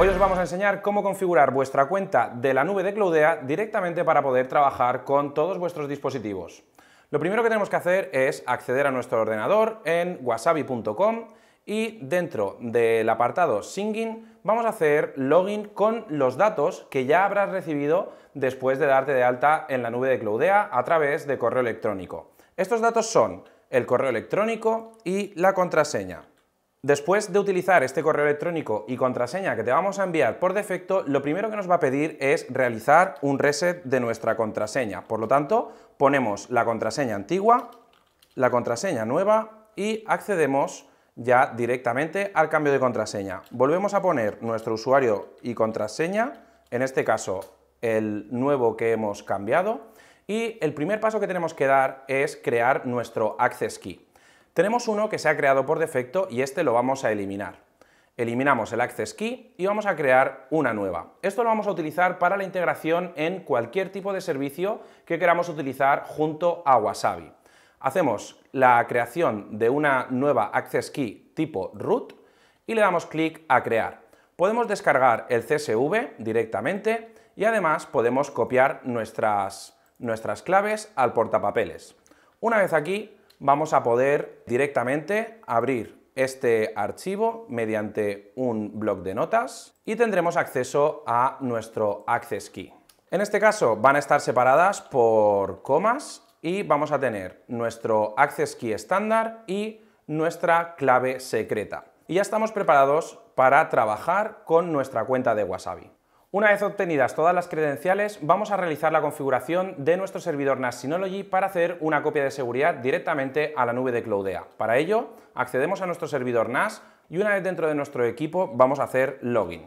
Hoy os vamos a enseñar cómo configurar vuestra cuenta de la nube de Cloudea directamente para poder trabajar con todos vuestros dispositivos. Lo primero que tenemos que hacer es acceder a nuestro ordenador en wasabi.com y dentro del apartado Singing vamos a hacer login con los datos que ya habrás recibido después de darte de alta en la nube de Cloudea a través de correo electrónico. Estos datos son el correo electrónico y la contraseña. Después de utilizar este correo electrónico y contraseña que te vamos a enviar por defecto, lo primero que nos va a pedir es realizar un reset de nuestra contraseña. Por lo tanto, ponemos la contraseña antigua, la contraseña nueva y accedemos ya directamente al cambio de contraseña. Volvemos a poner nuestro usuario y contraseña, en este caso el nuevo que hemos cambiado, y el primer paso que tenemos que dar es crear nuestro Access Key. Tenemos uno que se ha creado por defecto y este lo vamos a eliminar. Eliminamos el Access Key y vamos a crear una nueva. Esto lo vamos a utilizar para la integración en cualquier tipo de servicio que queramos utilizar junto a Wasabi. Hacemos la creación de una nueva Access Key tipo root y le damos clic a crear. Podemos descargar el CSV directamente y además podemos copiar nuestras, nuestras claves al portapapeles. Una vez aquí, vamos a poder directamente abrir este archivo mediante un bloc de notas y tendremos acceso a nuestro Access Key. En este caso van a estar separadas por comas y vamos a tener nuestro Access Key estándar y nuestra clave secreta. Y ya estamos preparados para trabajar con nuestra cuenta de Wasabi. Una vez obtenidas todas las credenciales, vamos a realizar la configuración de nuestro servidor NAS Synology para hacer una copia de seguridad directamente a la nube de Cloudea. Para ello, accedemos a nuestro servidor NAS y una vez dentro de nuestro equipo vamos a hacer login.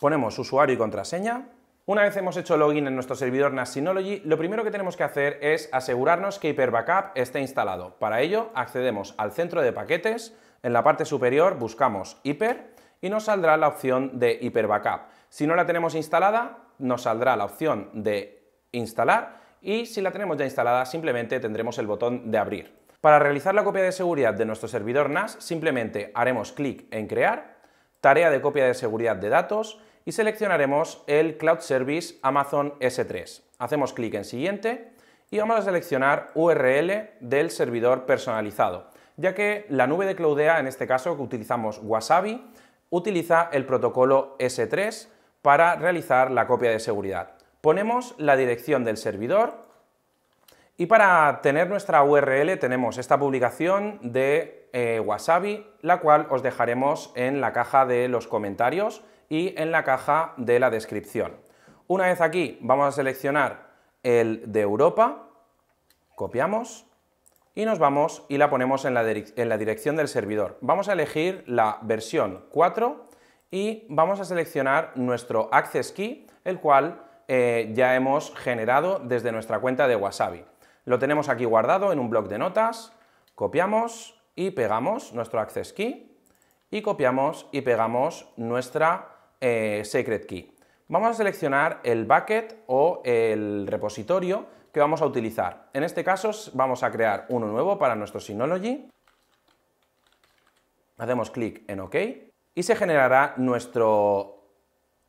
Ponemos usuario y contraseña. Una vez hemos hecho login en nuestro servidor NAS Synology, lo primero que tenemos que hacer es asegurarnos que Hyper Backup esté instalado. Para ello, accedemos al centro de paquetes, en la parte superior buscamos Hyper y nos saldrá la opción de Hyper Backup. Si no la tenemos instalada, nos saldrá la opción de instalar y si la tenemos ya instalada, simplemente tendremos el botón de abrir. Para realizar la copia de seguridad de nuestro servidor NAS, simplemente haremos clic en Crear, Tarea de copia de seguridad de datos y seleccionaremos el Cloud Service Amazon S3. Hacemos clic en Siguiente y vamos a seleccionar URL del servidor personalizado, ya que la nube de Cloudea, en este caso que utilizamos Wasabi, utiliza el protocolo S3 para realizar la copia de seguridad. Ponemos la dirección del servidor y para tener nuestra URL tenemos esta publicación de eh, Wasabi, la cual os dejaremos en la caja de los comentarios y en la caja de la descripción. Una vez aquí vamos a seleccionar el de Europa, copiamos y nos vamos y la ponemos en la, en la dirección del servidor. Vamos a elegir la versión 4 y vamos a seleccionar nuestro Access Key, el cual eh, ya hemos generado desde nuestra cuenta de Wasabi. Lo tenemos aquí guardado en un bloc de notas, copiamos y pegamos nuestro Access Key y copiamos y pegamos nuestra eh, Secret Key. Vamos a seleccionar el bucket o el repositorio que vamos a utilizar. En este caso vamos a crear uno nuevo para nuestro Synology. Hacemos clic en OK y se generará nuestro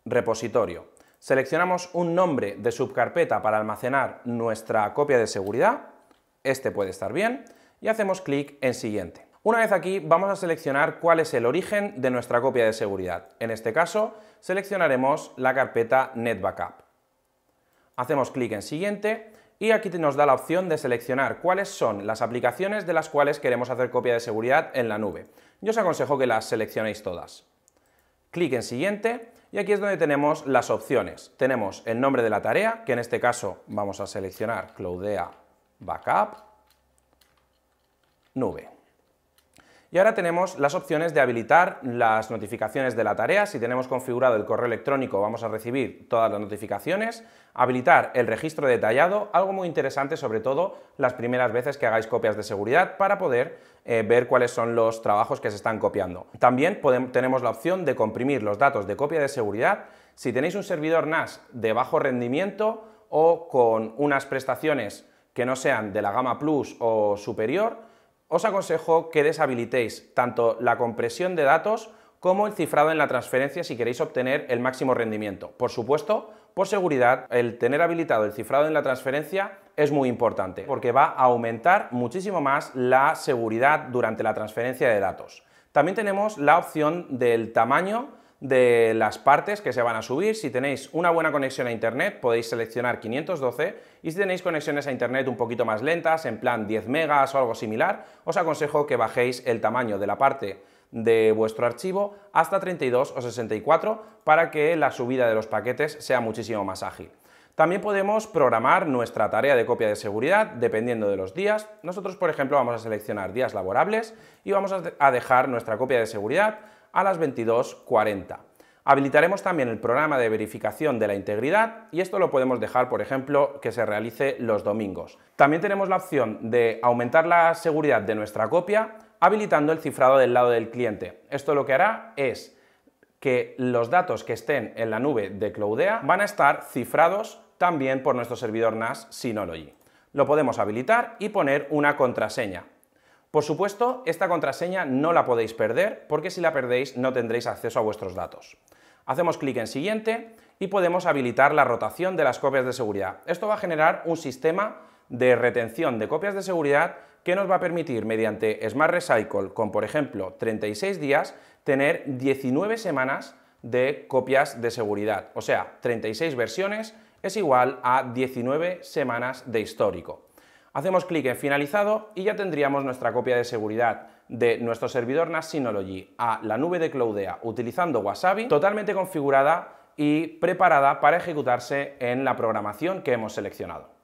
repositorio. Seleccionamos un nombre de subcarpeta para almacenar nuestra copia de seguridad, este puede estar bien, y hacemos clic en Siguiente. Una vez aquí vamos a seleccionar cuál es el origen de nuestra copia de seguridad. En este caso seleccionaremos la carpeta NetBackup. Hacemos clic en Siguiente y aquí nos da la opción de seleccionar cuáles son las aplicaciones de las cuales queremos hacer copia de seguridad en la nube. Yo os aconsejo que las seleccionéis todas. Clic en Siguiente y aquí es donde tenemos las opciones. Tenemos el nombre de la tarea, que en este caso vamos a seleccionar Cloudea Backup Nube. Y ahora tenemos las opciones de habilitar las notificaciones de la tarea. Si tenemos configurado el correo electrónico vamos a recibir todas las notificaciones. Habilitar el registro detallado, algo muy interesante sobre todo las primeras veces que hagáis copias de seguridad para poder eh, ver cuáles son los trabajos que se están copiando. También tenemos la opción de comprimir los datos de copia de seguridad. Si tenéis un servidor NAS de bajo rendimiento o con unas prestaciones que no sean de la gama Plus o superior, os aconsejo que deshabilitéis tanto la compresión de datos como el cifrado en la transferencia si queréis obtener el máximo rendimiento. Por supuesto, por seguridad, el tener habilitado el cifrado en la transferencia es muy importante porque va a aumentar muchísimo más la seguridad durante la transferencia de datos. También tenemos la opción del tamaño de las partes que se van a subir. Si tenéis una buena conexión a Internet, podéis seleccionar 512 y si tenéis conexiones a Internet un poquito más lentas, en plan 10 megas o algo similar, os aconsejo que bajéis el tamaño de la parte de vuestro archivo hasta 32 o 64 para que la subida de los paquetes sea muchísimo más ágil. También podemos programar nuestra tarea de copia de seguridad dependiendo de los días. Nosotros, por ejemplo, vamos a seleccionar días laborables y vamos a dejar nuestra copia de seguridad a las 22.40. Habilitaremos también el programa de verificación de la integridad y esto lo podemos dejar, por ejemplo, que se realice los domingos. También tenemos la opción de aumentar la seguridad de nuestra copia habilitando el cifrado del lado del cliente. Esto lo que hará es que los datos que estén en la nube de Cloudea van a estar cifrados también por nuestro servidor NAS Synology. Lo podemos habilitar y poner una contraseña. Por supuesto, esta contraseña no la podéis perder porque si la perdéis no tendréis acceso a vuestros datos. Hacemos clic en Siguiente y podemos habilitar la rotación de las copias de seguridad. Esto va a generar un sistema de retención de copias de seguridad que nos va a permitir mediante Smart Recycle con, por ejemplo, 36 días, tener 19 semanas de copias de seguridad. O sea, 36 versiones es igual a 19 semanas de histórico. Hacemos clic en finalizado y ya tendríamos nuestra copia de seguridad de nuestro servidor NAS Synology a la nube de Cloudea utilizando Wasabi totalmente configurada y preparada para ejecutarse en la programación que hemos seleccionado.